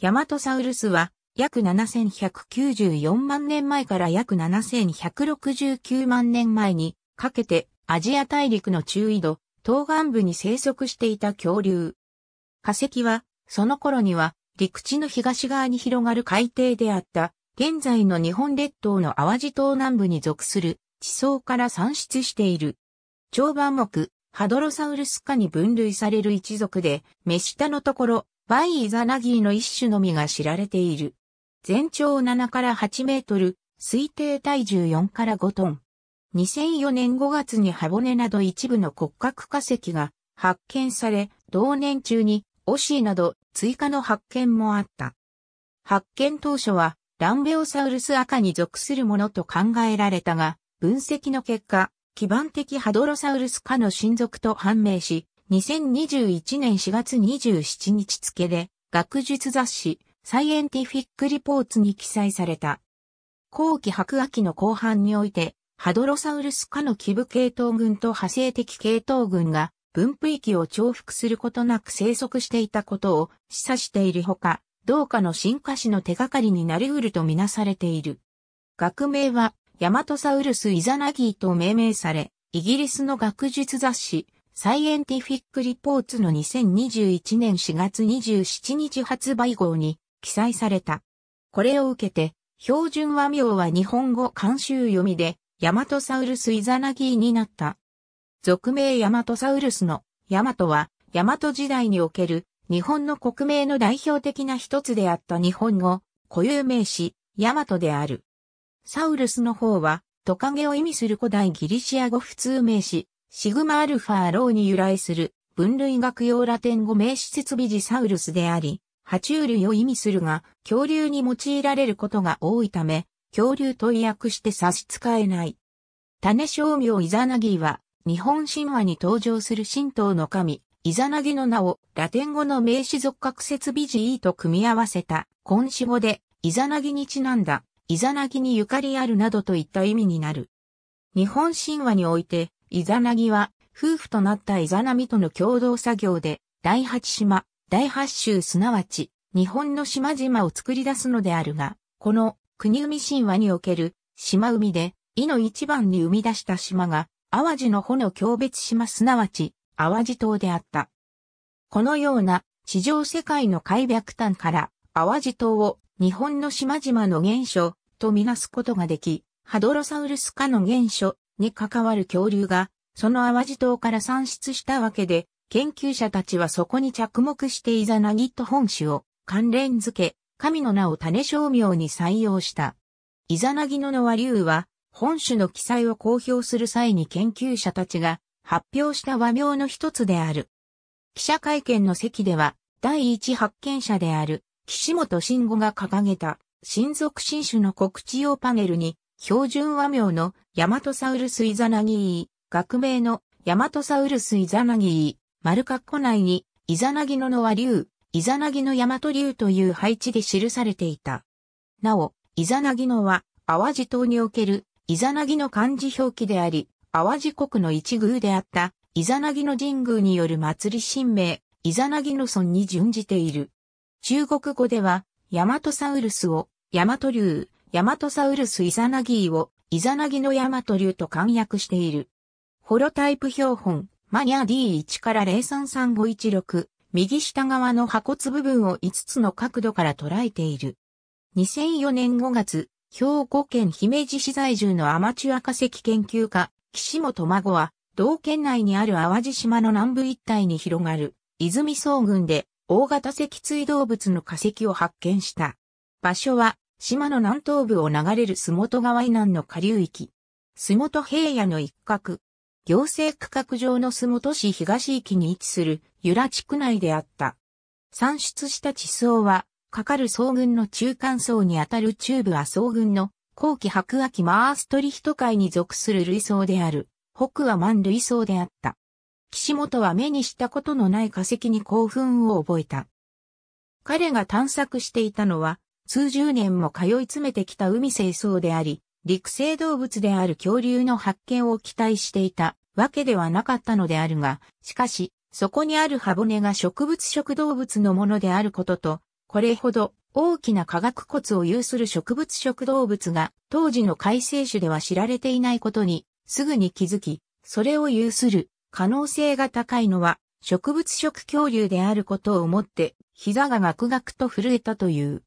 ヤマトサウルスは約7194万年前から約7169万年前にかけてアジア大陸の中緯度、東岸部に生息していた恐竜。化石は、その頃には陸地の東側に広がる海底であった、現在の日本列島の淡路島南部に属する地層から産出している。長板木、ハドロサウルス科に分類される一族で、目下のところ、バイ・イザナギーの一種のみが知られている。全長7から8メートル、推定体重4から5トン。2004年5月にハボネなど一部の骨格化石が発見され、同年中にオシーなど追加の発見もあった。発見当初はランベオサウルス赤に属するものと考えられたが、分析の結果、基盤的ハドロサウルス科の親族と判明し、2021年4月27日付で、学術雑誌、サイエンティフィック・リポーツに記載された。後期白亜紀の後半において、ハドロサウルス科の基部系統群と派生的系統群が分布域を重複することなく生息していたことを示唆しているほか、同かの進化史の手がかりになり得るとみなされている。学名は、ヤマトサウルス・イザナギーと命名され、イギリスの学術雑誌、サイエンティフィックリポーツの2021年4月27日発売号に記載された。これを受けて、標準和名は日本語監修読みで、ヤマトサウルスイザナギーになった。俗名ヤマトサウルスのヤマトは、ヤマト時代における日本の国名の代表的な一つであった日本語、固有名詞、ヤマトである。サウルスの方は、トカゲを意味する古代ギリシア語普通名詞、シグマアルファローに由来する分類学用ラテン語名詞設備ジサウルスであり、爬虫類を意味するが、恐竜に用いられることが多いため、恐竜と意訳して差し支えない。種商名イザナギは、日本神話に登場する神道の神、イザナギの名をラテン語の名詞属格設備ジイと組み合わせた、根詞語で、イザナギにちなんだ、イザナギにゆかりあるなどといった意味になる。日本神話において、イザナギは、夫婦となったイザナミとの共同作業で、第八島、第八州すなわち、日本の島々を作り出すのであるが、この国海神話における島海で、伊の一番に生み出した島が、淡路の穂の強別島すなわち、淡路島であった。このような地上世界の海脈端から淡路島を日本の島々の原初とみなすことができ、ハドロサウルス科の原初に関わる恐竜が、その淡路島から産出したわけで、研究者たちはそこに着目してイザナギと本種を関連づけ、神の名を種商名に採用した。イザナギののは竜は、本種の記載を公表する際に研究者たちが発表した和名の一つである。記者会見の席では、第一発見者である、岸本慎吾が掲げた、親族新種の告知用パネルに、標準和名のヤマトサウルスイザナギー、学名のヤマトサウルスイザナギー、丸括弧内にイザナギノのは竜、イザナギのヤマト竜という配置で記されていた。なお、イザナギノは淡路島におけるイザナギの漢字表記であり、淡路国の一宮であったイザナギの神宮による祭り神明、イザナギの村に準じている。中国語では、ヤマトサウルスを、ヤマト竜、ヤマトサウルスイザナギーをイザナギのヤマト流と簡約している。ホロタイプ標本、マニア D1 から033516、右下側の破骨部分を5つの角度から捉えている。2004年5月、兵庫県姫路市在住のアマチュア化石研究家、岸本孫は、同県内にある淡路島の南部一帯に広がる、泉総群で、大型脊椎動物の化石を発見した。場所は、島の南東部を流れる洲本川以南の下流域。洲本平野の一角。行政区画上の洲本市東域に位置する由良地区内であった。産出した地層は、かかる総軍の中間層にあたる中部は総軍の後期白亜紀マーストリヒト海に属する類層である、北は満類層であった。岸本は目にしたことのない化石に興奮を覚えた。彼が探索していたのは、数十年も通い詰めてきた海清掃であり、陸生動物である恐竜の発見を期待していたわけではなかったのであるが、しかし、そこにある歯骨が植物食動物のものであることと、これほど大きな化学骨を有する植物食動物が当時の改正種では知られていないことにすぐに気づき、それを有する可能性が高いのは植物食恐竜であることをもって膝がガクガクと震えたという。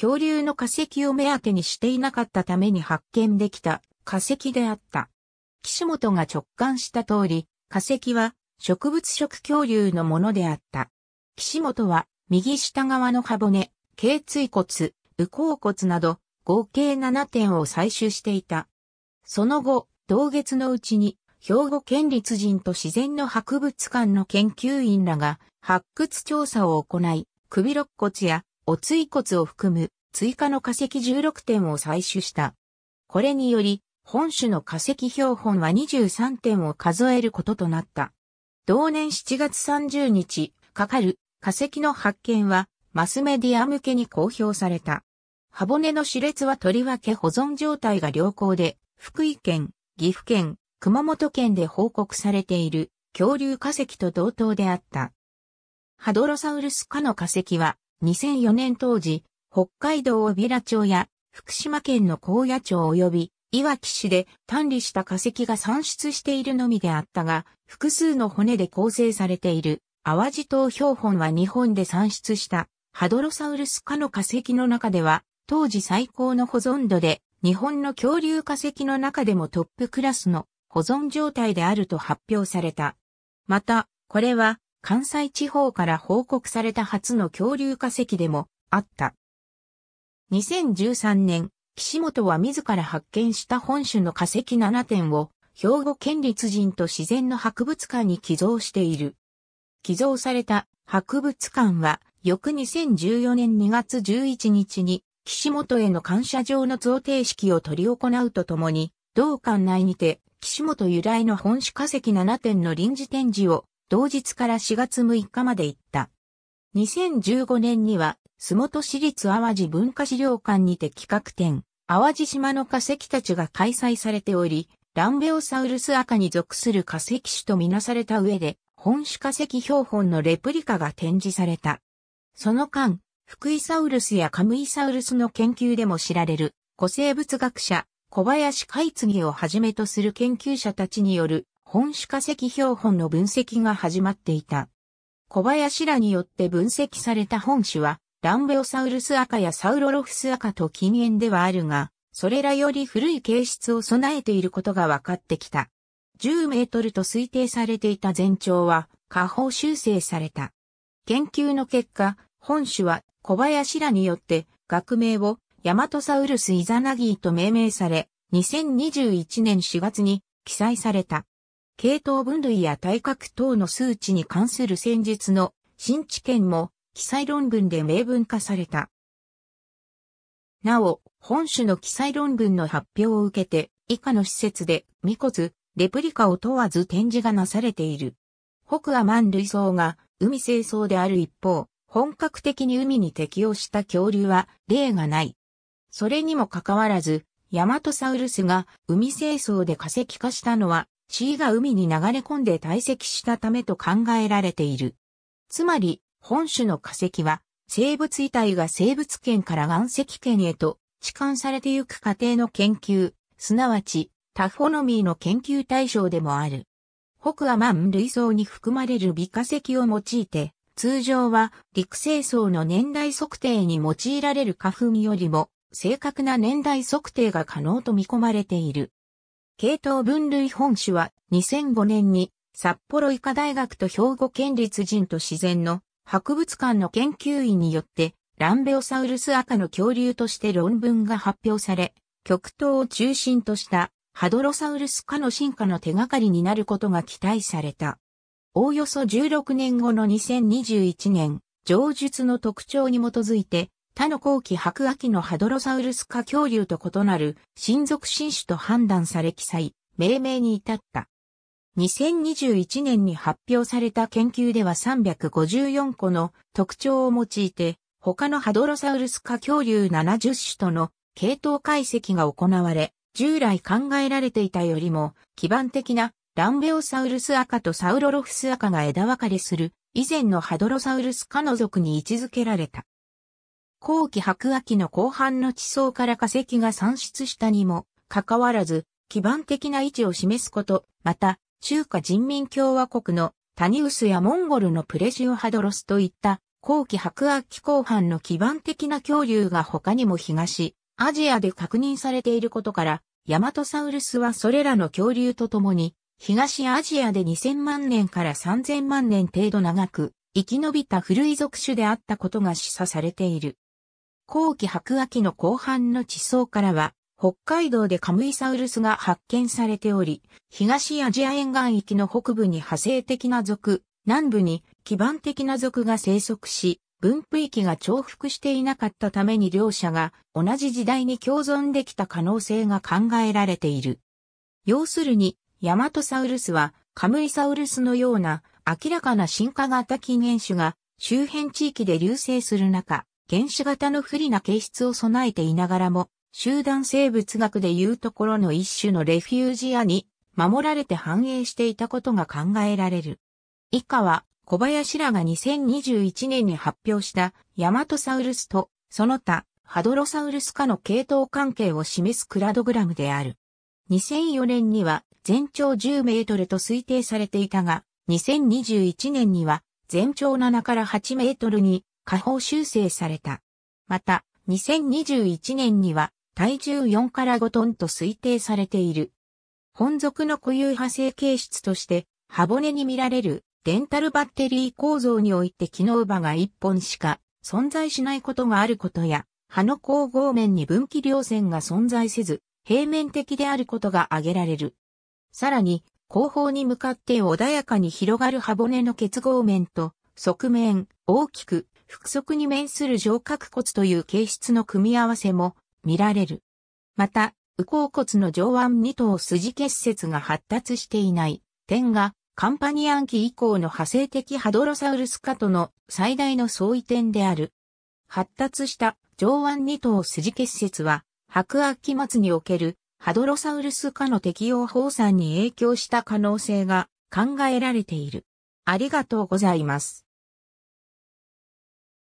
恐竜の化石を目当てにしていなかったために発見できた化石であった。岸本が直感した通り、化石は植物食恐竜のものであった。岸本は右下側の歯骨、頸椎骨、右甲骨など合計7点を採取していた。その後、同月のうちに兵庫県立人と自然の博物館の研究員らが発掘調査を行い、首肋骨やお椎骨を含む追加の化石16点を採取した。これにより、本種の化石標本は23点を数えることとなった。同年7月30日、かかる化石の発見は、マスメディア向けに公表された。歯骨の歯列はとりわけ保存状態が良好で、福井県、岐阜県、熊本県で報告されている恐竜化石と同等であった。ハドロサウルス科の化石は2004年当時、北海道小平町や福島県の高野町及びいわき市で単理した化石が産出しているのみであったが、複数の骨で構成されている淡路島標本は日本で産出したハドロサウルス科の化石の中では、当時最高の保存度で、日本の恐竜化石の中でもトップクラスの保存状態であると発表された。また、これは関西地方から報告された初の恐竜化石でもあった。2013年、岸本は自ら発見した本種の化石7点を兵庫県立人と自然の博物館に寄贈している。寄贈された博物館は翌2014年2月11日に岸本への感謝状の贈呈式を執り行うとともに、同館内にて岸本由来の本種化石7点の臨時展示を同日から4月6日まで行った。2015年には、洲本市立淡路文化資料館にて企画展、淡路島の化石たちが開催されており、ランベオサウルス赤に属する化石種とみなされた上で、本種化石標本のレプリカが展示された。その間、福井サウルスやカムイサウルスの研究でも知られる古生物学者、小林海継をはじめとする研究者たちによる本種化石標本の分析が始まっていた。小林らによって分析された本種は、ランベオサウルス赤やサウロロフス赤と近縁ではあるが、それらより古い形質を備えていることが分かってきた。10メートルと推定されていた全長は、下方修正された。研究の結果、本種は小林らによって学名をヤマトサウルスイザナギーと命名され、2021年4月に記載された。系統分類や体格等の数値に関する戦術の新知見も記載論文で明文化された。なお、本種の記載論文の発表を受けて、以下の施設で、未骨、レプリカを問わず展示がなされている。北アマン類層が海清掃である一方、本格的に海に適応した恐竜は例がない。それにもかかわらず、ヤマトサウルスが海清掃で化石化したのは地位が海に流れ込んで堆積したためと考えられている。つまり、本種の化石は、生物遺体が生物圏から岩石圏へと、置換されてゆく過程の研究、すなわち、タフォノミーの研究対象でもある。北アマン類層に含まれる微化石を用いて、通常は陸生層の年代測定に用いられる花粉よりも正確な年代測定が可能と見込まれている。系統分類本種は2005年に札幌医科大学と兵庫県立人と自然の博物館の研究員によってランベオサウルス赤の恐竜として論文が発表され、極東を中心としたハドロサウルス科の進化の手がかりになることが期待された。おおよそ16年後の2021年、上述の特徴に基づいて他の後期白亜紀のハドロサウルス科恐竜と異なる新属新種と判断され記載、命名に至った。2021年に発表された研究では354個の特徴を用いて、他のハドロサウルス科恐竜70種との系統解析が行われ、従来考えられていたよりも基盤的なランベオサウルス赤とサウロロフス赤が枝分かれする以前のハドロサウルス科の属に位置づけられた。後期白亜紀の後半の地層から化石が産出したにも、かかわらず、基盤的な位置を示すこと、また、中華人民共和国のタニウスやモンゴルのプレジオハドロスといった後期白亜紀後半の基盤的な恐竜が他にも東、アジアで確認されていることから、ヤマトサウルスはそれらの恐竜とともに、東アジアで2000万年から3000万年程度長く、生き延びた古い属種であったことが示唆されている。後期白亜紀の後半の地層からは、北海道でカムイサウルスが発見されており、東アジア沿岸域の北部に派生的な族、南部に基盤的な族が生息し、分布域が重複していなかったために両者が同じ時代に共存できた可能性が考えられている。要するに、ヤマトサウルスはカムイサウルスのような明らかな進化型起源種が周辺地域で流星する中、原子型の不利な形質を備えていながらも、集団生物学でいうところの一種のレフュージアに守られて繁栄していたことが考えられる。以下は小林らが2021年に発表したヤマトサウルスとその他ハドロサウルス化の系統関係を示すクラドグラムである。2004年には全長10メートルと推定されていたが、2021年には全長7から8メートルに下方修正された。また、2021年には体重4から5トンと推定されている。本属の固有派生形質として、歯骨に見られるデンタルバッテリー構造において機能場が1本しか存在しないことがあることや、歯の交合面に分岐両線が存在せず、平面的であることが挙げられる。さらに、後方に向かって穏やかに広がる歯骨の結合面と、側面、大きく腹側に面する上角骨という形質の組み合わせも見られる。また、右甲骨の上腕二頭筋結節が発達していない点が、カンパニアン期以降の派生的ハドロサウルス化との最大の相違点である。発達した上腕二頭筋結節は、白亜期末におけるハドロサウルス化の適用放散に影響した可能性が考えられている。ありがとうございます。